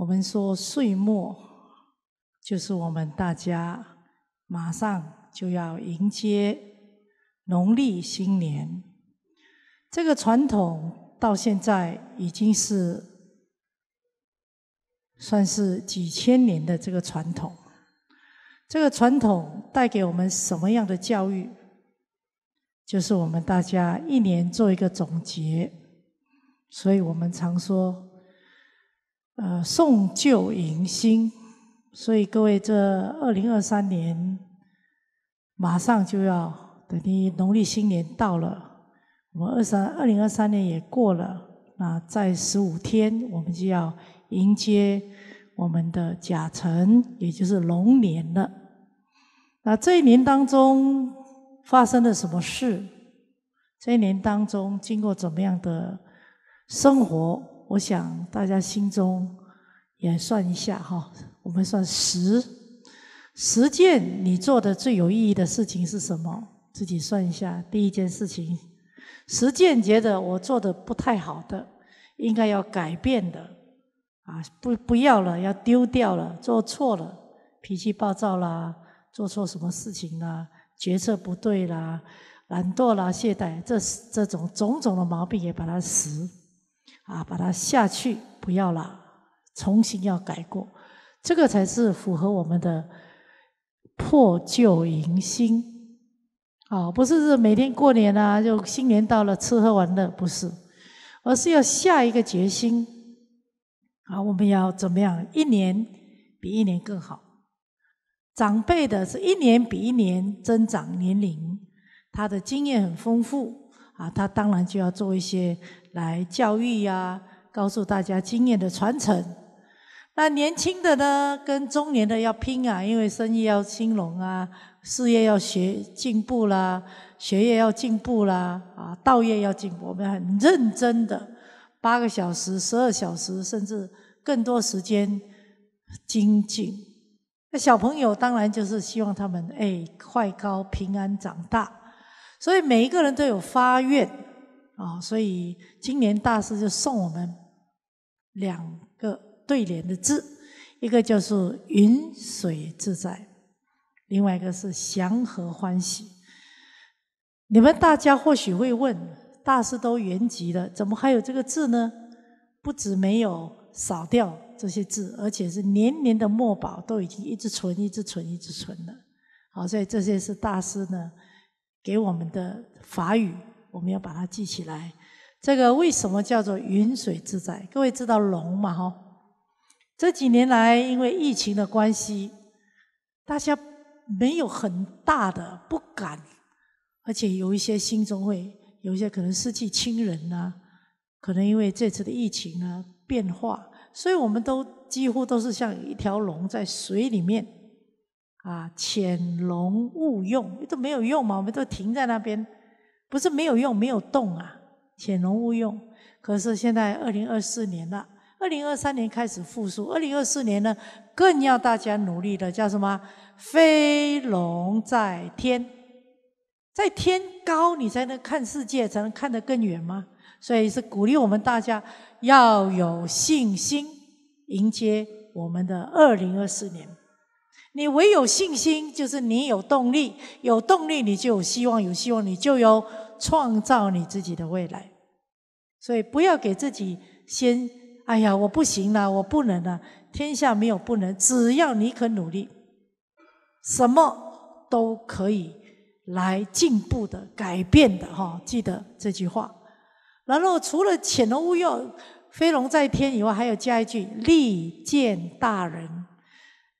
我们说岁末就是我们大家马上就要迎接农历新年，这个传统到现在已经是算是几千年的这个传统。这个传统带给我们什么样的教育？就是我们大家一年做一个总结，所以我们常说。呃，送旧迎新，所以各位，这二零二三年马上就要等你农历新年到了。我们二三二零二三年也过了，那在十五天，我们就要迎接我们的甲辰，也就是龙年了。那这一年当中发生了什么事？这一年当中经过怎么样的生活？我想大家心中也算一下哈，我们算十。实践你做的最有意义的事情是什么？自己算一下。第一件事情，实践觉得我做的不太好的，应该要改变的，啊，不不要了，要丢掉了，做错了，脾气暴躁啦，做错什么事情啦，决策不对啦，懒惰啦，懈怠，这这种种种的毛病也把它十。啊，把它下去不要了，重新要改过，这个才是符合我们的破旧迎新啊！不是是每天过年啊，就新年到了吃喝玩乐，不是，而是要下一个决心啊！我们要怎么样，一年比一年更好。长辈的是一年比一年增长年龄，他的经验很丰富啊，他当然就要做一些。来教育呀，告诉大家经验的传承。那年轻的呢，跟中年的要拼啊，因为生意要兴隆啊，事业要学进步啦，学业要进步啦，啊，道业要进步。我们很认真的，八个小时、十二小时，甚至更多时间精进。那小朋友当然就是希望他们哎快高平安长大，所以每一个人都有发愿。啊，所以今年大师就送我们两个对联的字，一个就是“云水自在”，另外一个是“祥和欢喜”。你们大家或许会问，大师都圆寂了，怎么还有这个字呢？不止没有扫掉这些字，而且是年年的墨宝都已经一直存、一直存、一直存了。好，所以这些是大师呢给我们的法语。我们要把它记起来。这个为什么叫做云水自在？各位知道龙嘛？哈，这几年来因为疫情的关系，大家没有很大的不敢，而且有一些心中会有一些可能失去亲人呐，可能因为这次的疫情啊变化，所以我们都几乎都是像一条龙在水里面啊，潜龙勿用都没有用嘛，我们都停在那边。不是没有用，没有动啊，潜龙勿用。可是现在二零二四年了，二零二三年开始复苏，二零二四年呢更要大家努力的，叫什么？飞龙在天，在天高你才能看世界，才能看得更远吗？所以是鼓励我们大家要有信心迎接我们的二零二四年。你唯有信心，就是你有动力，有动力你就有希望，有希望你就有创造你自己的未来。所以不要给自己先，哎呀，我不行了，我不能了。天下没有不能，只要你肯努力，什么都可以来进步的、改变的。哈，记得这句话。然后除了潜龙勿用、飞龙在天以外，还有加一句利见大人。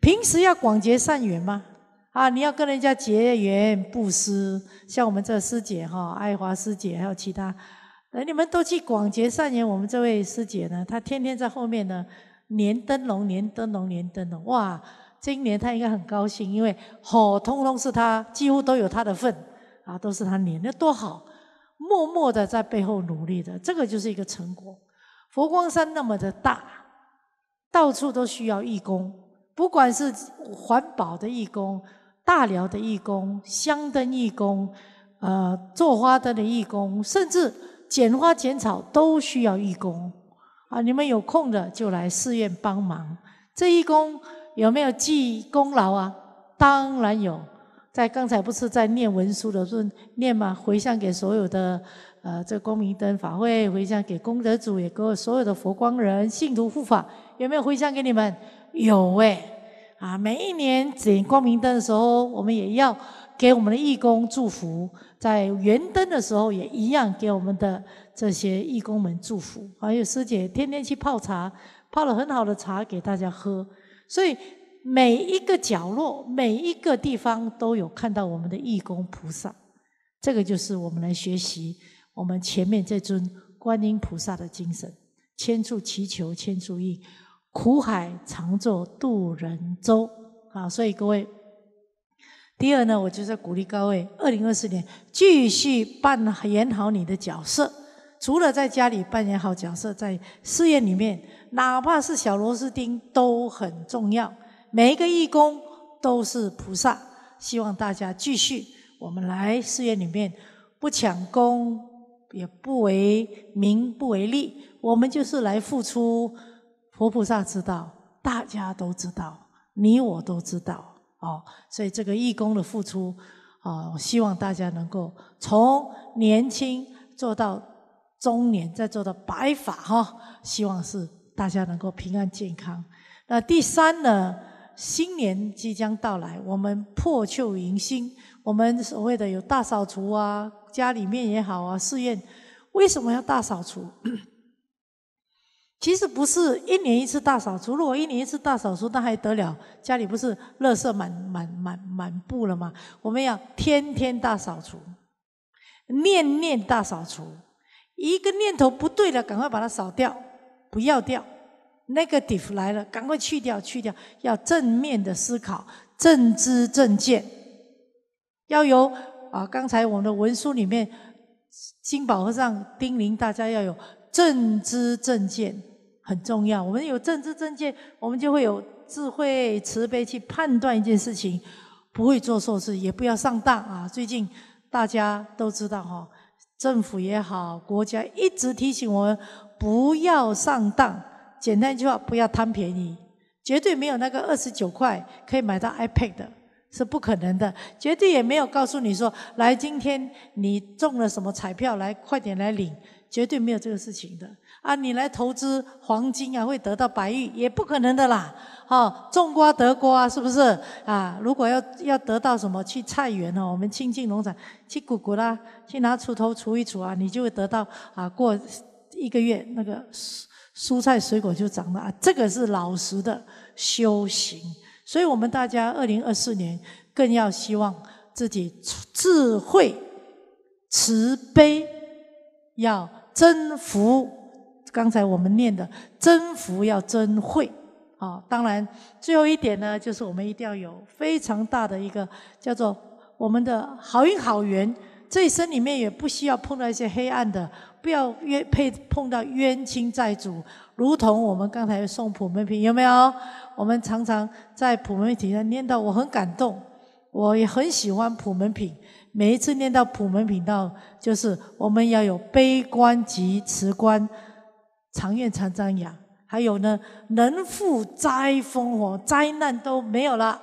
平时要广结善缘吗？啊，你要跟人家结缘布施，像我们这师姐哈，爱华师姐还有其他，你们都去广结善缘。我们这位师姐呢，她天天在后面呢，连灯笼，连灯笼，连灯笼，哇！今年她应该很高兴，因为火通通是她，几乎都有她的份，啊，都是她连，那多好！默默的在背后努力的，这个就是一个成果。佛光山那么的大，到处都需要义工。不管是环保的义工、大寮的义工、香灯义工、呃做花灯的义工，甚至捡花捡草都需要义工啊！你们有空的就来寺院帮忙。这义工有没有记功劳啊？当然有。在刚才不是在念文书的，时候念吗？回向给所有的呃这光明灯法会，回向给功德主，也给我所有的佛光人信徒护法，有没有回向给你们？有诶，啊，每一年点光明灯的时候，我们也要给我们的义工祝福；在圆灯的时候，也一样给我们的这些义工们祝福。还有师姐天天去泡茶，泡了很好的茶给大家喝。所以每一个角落、每一个地方都有看到我们的义工菩萨。这个就是我们来学习我们前面这尊观音菩萨的精神：千处祈求千处应。苦海常作渡人舟，好，所以各位，第二呢，我就在鼓励各位，二零二四年继续扮演好你的角色。除了在家里扮演好角色，在事业里面，哪怕是小螺丝钉都很重要。每一个义工都是菩萨，希望大家继续。我们来事业里面不抢功，也不为名，不为利，我们就是来付出。活菩萨知道，大家都知道，你我都知道，哦，所以这个义工的付出，哦，希望大家能够从年轻做到中年，再做到白发哈，希望是大家能够平安健康。那第三呢，新年即将到来，我们破旧迎新，我们所谓的有大扫除啊，家里面也好啊，寺院，为什么要大扫除？其实不是一年一次大扫除，如果一年一次大扫除，那还得了？家里不是垃圾满满满满布了吗？我们要天天大扫除，念念大扫除。一个念头不对了，赶快把它扫掉，不要掉。Negative 来了，赶快去掉，去掉。要正面的思考，正知正见，要有啊。刚才我们的文书里面，金宝和尚叮咛大家要有正知正见。很重要，我们有政治正件，我们就会有智慧、慈悲去判断一件事情，不会做错事，也不要上当啊！最近大家都知道哈，政府也好，国家一直提醒我们不要上当。简单一句话，不要贪便宜，绝对没有那个二十九块可以买到 iPad，是不可能的。绝对也没有告诉你说，来今天你中了什么彩票，来快点来领。绝对没有这个事情的啊！你来投资黄金啊，会得到白玉也不可能的啦。哦，种瓜得瓜，是不是啊？如果要要得到什么，去菜园哦，我们亲近农场去鼓鼓啦，去拿锄头锄一锄啊，你就会得到啊，过一个月那个蔬菜水果就长了。啊。这个是老实的修行，所以我们大家二零二四年更要希望自己智慧、慈悲要。真福，刚才我们念的真福要真慧啊。当然，最后一点呢，就是我们一定要有非常大的一个叫做我们的好运好缘。这一生里面也不需要碰到一些黑暗的，不要冤配碰到冤亲债主。如同我们刚才送普门品，有没有？我们常常在普门品上念到，我很感动，我也很喜欢普门品。每一次念到普门品道，就是我们要有悲观及慈观，常愿常瞻仰。还有呢，能复灾风火，灾难都没有了。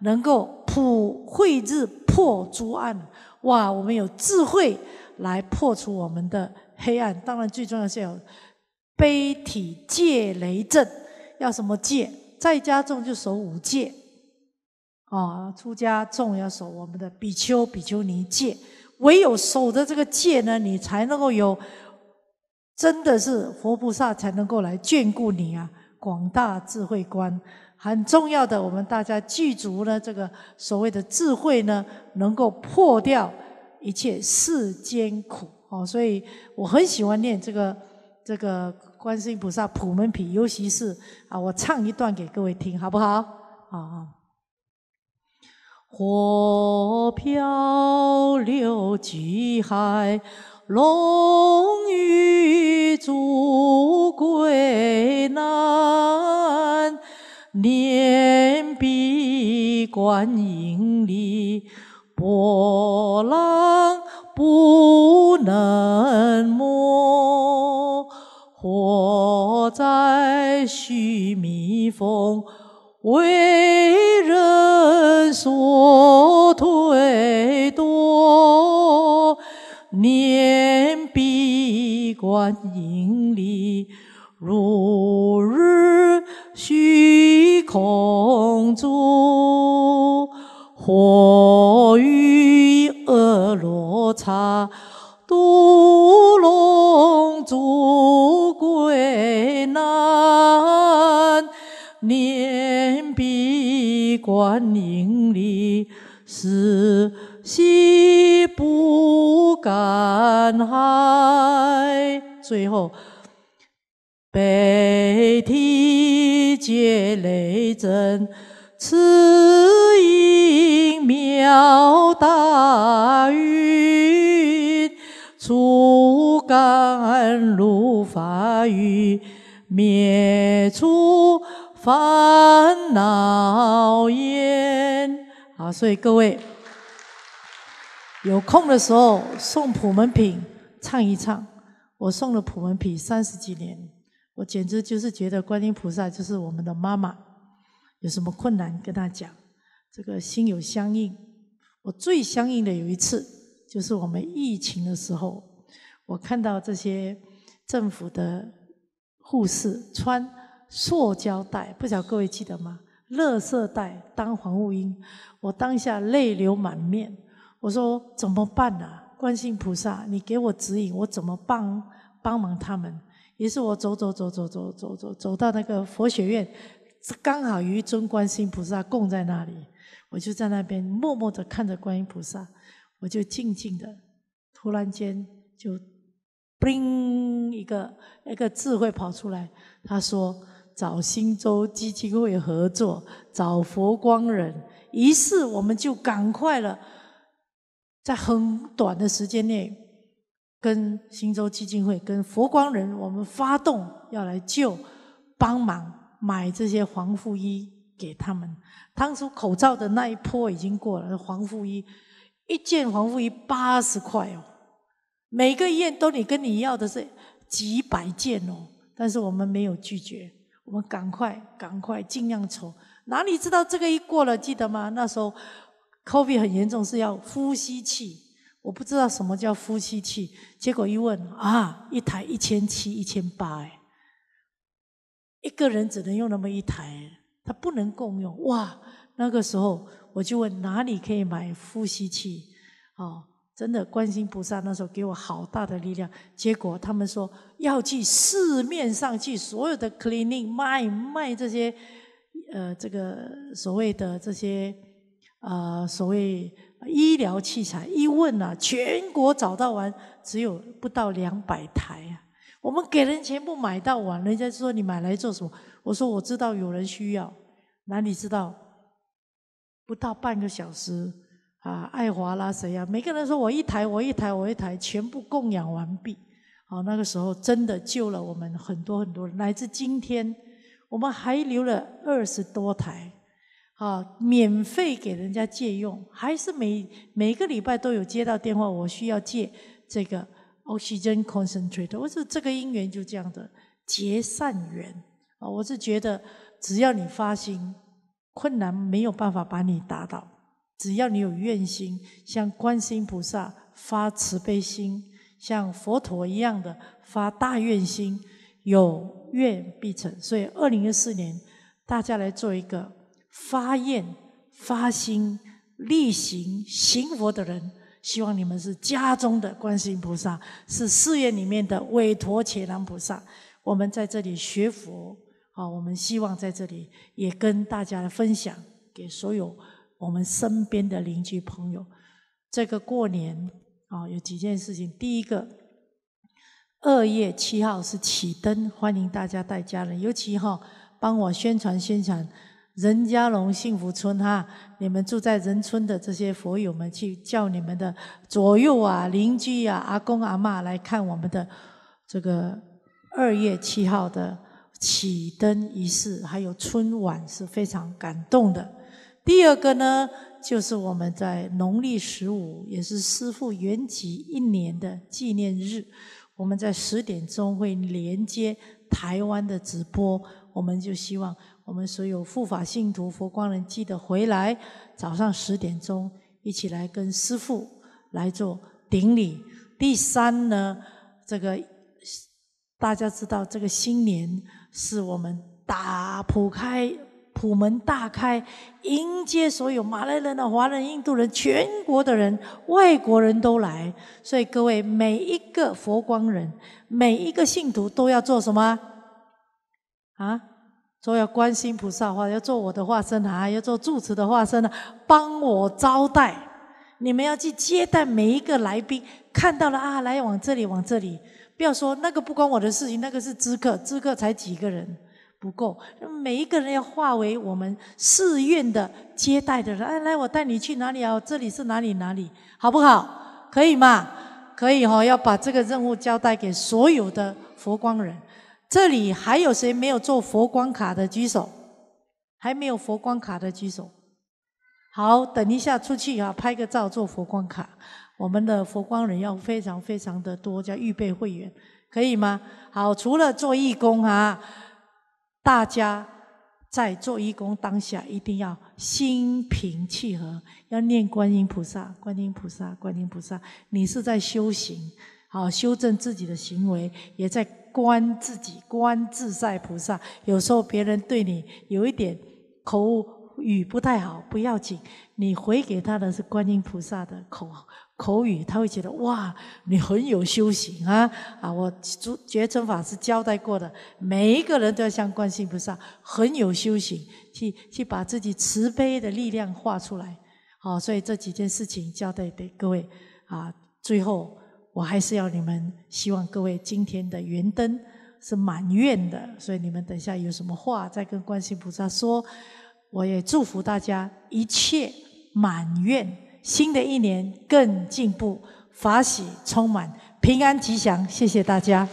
能够普慧日破诸暗，哇，我们有智慧来破除我们的黑暗。当然，最重要是有悲体戒雷震，要什么戒？在家重就守五戒。啊，出家众要守我们的比丘、比丘尼戒，唯有守的这个戒呢，你才能够有真的是佛菩萨才能够来眷顾你啊！广大智慧观，很重要的，我们大家具足了这个所谓的智慧呢，能够破掉一切世间苦哦。所以我很喜欢念这个这个观世音菩萨普门品，尤其是啊，我唱一段给各位听，好不好？啊。火漂流巨海，龙鱼逐归难。念彼观音力，波浪不能没。火在须弥峰，为。所退多念，必关音力；如日虚空坐，或与恶罗刹，毒龙住。观音力，是息不敢害。最后，悲啼结雷震，此音妙大云，初感如法雨，灭除。烦恼烟啊！所以各位有空的时候送普门品唱一唱。我送了普门品三十几年，我简直就是觉得观音菩萨就是我们的妈妈。有什么困难跟他讲，这个心有相应。我最相应的有一次，就是我们疫情的时候，我看到这些政府的护士穿。塑胶袋，不晓各位记得吗？垃圾袋当黄物英，我当下泪流满面。我说怎么办呢？观世菩萨，你给我指引，我怎么帮帮忙他们？于是我走走走走走走走，走到那个佛学院，刚好有一尊观世菩萨供在那里，我就在那边默默的看着观音菩萨，我就静静的，突然间就。拎一个一个智慧跑出来，他说找新洲基金会合作，找佛光人，于是我们就赶快了，在很短的时间内跟新洲基金会、跟佛光人，我们发动要来救、帮忙买这些防护衣给他们。当初口罩的那一波已经过了，防护衣一件防护衣八十块哦。每个医院都你跟你要的是几百件哦，但是我们没有拒绝，我们赶快赶快尽量筹。哪里知道这个一过了，记得吗？那时候，COVID 很严重，是要呼吸器。我不知道什么叫呼吸器，结果一问啊，一台一千七、一千八，哎，一个人只能用那么一台，他不能共用。哇，那个时候我就问哪里可以买呼吸器，哦。真的，关心菩萨那时候给我好大的力量。结果他们说要去市面上去所有的 cleaning 卖卖这些，呃，这个所谓的这些啊，所谓医疗器材。一问呐，全国找到完只有不到两百台啊。我们给人钱不买到完，人家说你买来做什么？我说我知道有人需要。哪里知道不到半个小时？啊，爱华啦，谁呀？每个人说，我一台，我一台，我一台，全部供养完毕。好，那个时候真的救了我们很多很多。人，乃至今天，我们还留了二十多台，啊，免费给人家借用，还是每每个礼拜都有接到电话，我需要借这个 oxygen concentrator。我是这个因缘就这样的结善缘。啊，我是觉得只要你发心，困难没有办法把你打倒。只要你有愿心，像观世音菩萨发慈悲心，像佛陀一样的发大愿心，有愿必成。所以，二零二四年，大家来做一个发愿、发心、力行行佛的人。希望你们是家中的观世音菩萨，是寺院里面的韦陀、伽蓝菩萨。我们在这里学佛，好，我们希望在这里也跟大家来分享，给所有。我们身边的邻居朋友，这个过年啊，有几件事情。第一个，二月七号是启灯，欢迎大家带家人，尤其哈，帮我宣传宣传任家龙幸福村哈。你们住在仁村的这些佛友们，去叫你们的左右啊、邻居啊、阿公阿妈来看我们的这个二月七号的启灯仪式，还有春晚是非常感动的。第二个呢，就是我们在农历十五，也是师父圆寂一年的纪念日，我们在十点钟会连接台湾的直播，我们就希望我们所有护法信徒、佛光人记得回来，早上十点钟一起来跟师父来做顶礼。第三呢，这个大家知道，这个新年是我们打普开。普门大开，迎接所有马来人、的华人、印度人、全国的人、外国人都来。所以各位，每一个佛光人，每一个信徒都要做什么啊？都要关心菩萨，话，要做我的化身啊，要做住持的化身啊，帮我招待你们要去接待每一个来宾。看到了啊，来往这里，往这里，不要说那个不关我的事情，那个是知客，知客才几个人。不够，每一个人要化为我们寺院的接待的人。哎，来，我带你去哪里啊？这里是哪里？哪里？好不好？可以吗？可以哈，要把这个任务交代给所有的佛光人。这里还有谁没有做佛光卡的？举手。还没有佛光卡的举手。好，等一下出去啊，拍个照做佛光卡。我们的佛光人要非常非常的多，叫预备会员，可以吗？好，除了做义工啊。大家在做义工当下，一定要心平气和，要念观音菩萨，观音菩萨，观音菩萨。你是在修行，好修正自己的行为，也在观自己，观自在菩萨。有时候别人对你有一点口语不太好，不要紧，你回给他的是观音菩萨的口。口语他会觉得哇，你很有修行啊！啊，我主觉成法师交代过的，每一个人都要向观世音菩萨很有修行，去去把自己慈悲的力量化出来。好，所以这几件事情交代给各位啊。最后，我还是要你们希望各位今天的圆灯是满愿的，所以你们等下有什么话再跟观世音菩萨说。我也祝福大家一切满愿。新的一年更进步，法喜充满，平安吉祥。谢谢大家。